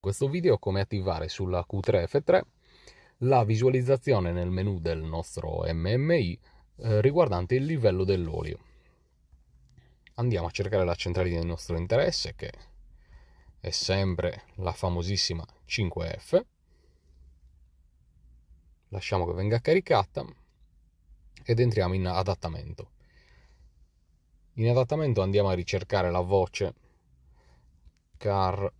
questo video come attivare sulla Q3F3 la visualizzazione nel menu del nostro MMI eh, riguardante il livello dell'olio. Andiamo a cercare la centrale del nostro interesse che è sempre la famosissima 5F. Lasciamo che venga caricata ed entriamo in adattamento. In adattamento andiamo a ricercare la voce car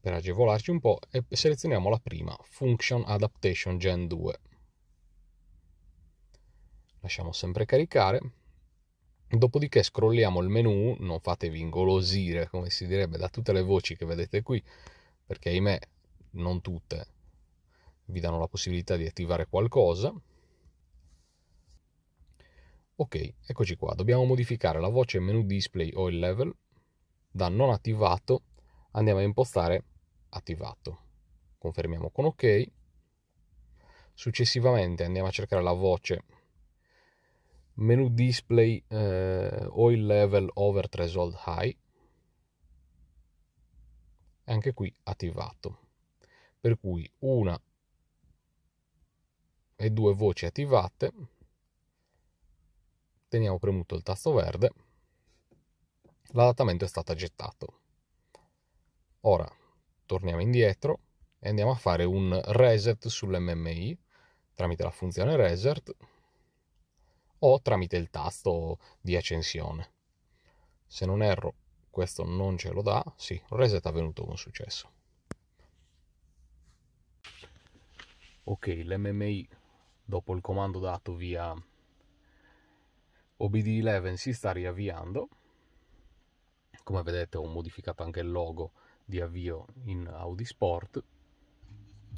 per agevolarci un po' e selezioniamo la prima, Function Adaptation Gen 2. Lasciamo sempre caricare. Dopodiché scrolliamo il menu, non fatevi ingolosire, come si direbbe, da tutte le voci che vedete qui, perché ahimè non tutte vi danno la possibilità di attivare qualcosa. Ok, eccoci qua, dobbiamo modificare la voce menu display o il level da non attivato andiamo a impostare attivato confermiamo con ok successivamente andiamo a cercare la voce menu display eh, oil level over threshold high e anche qui attivato per cui una e due voci attivate teniamo premuto il tasto verde l'adattamento è stato gettato Ora torniamo indietro e andiamo a fare un reset sull'MMI tramite la funzione reset o tramite il tasto di accensione. Se non erro, questo non ce lo dà. Sì, reset è avvenuto con successo. Ok, l'MMI dopo il comando dato via OBD11 si sta riavviando. Come vedete ho modificato anche il logo di avvio in Audi Sport.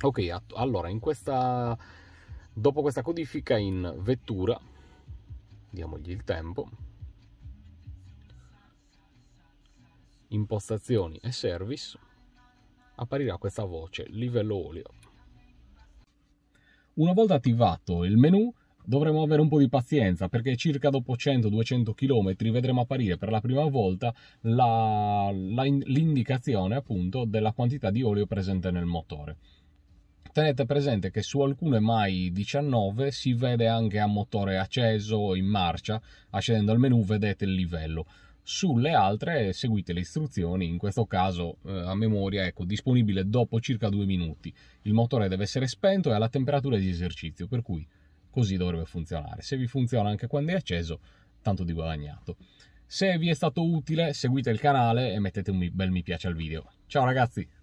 Ok, allora in questa, dopo questa codifica in vettura, diamogli il tempo, impostazioni e service, apparirà questa voce livello olio. Una volta attivato il menu, Dovremo avere un po' di pazienza perché circa dopo 100-200 km vedremo apparire per la prima volta la, la, l'indicazione appunto della quantità di olio presente nel motore. Tenete presente che su alcune Mai 19 si vede anche a motore acceso in marcia, accedendo al menu vedete il livello. Sulle altre seguite le istruzioni, in questo caso eh, a memoria, ecco, disponibile dopo circa due minuti. Il motore deve essere spento e alla temperatura di esercizio, per cui così dovrebbe funzionare. Se vi funziona anche quando è acceso, tanto di guadagnato. Se vi è stato utile, seguite il canale e mettete un bel mi piace al video. Ciao ragazzi!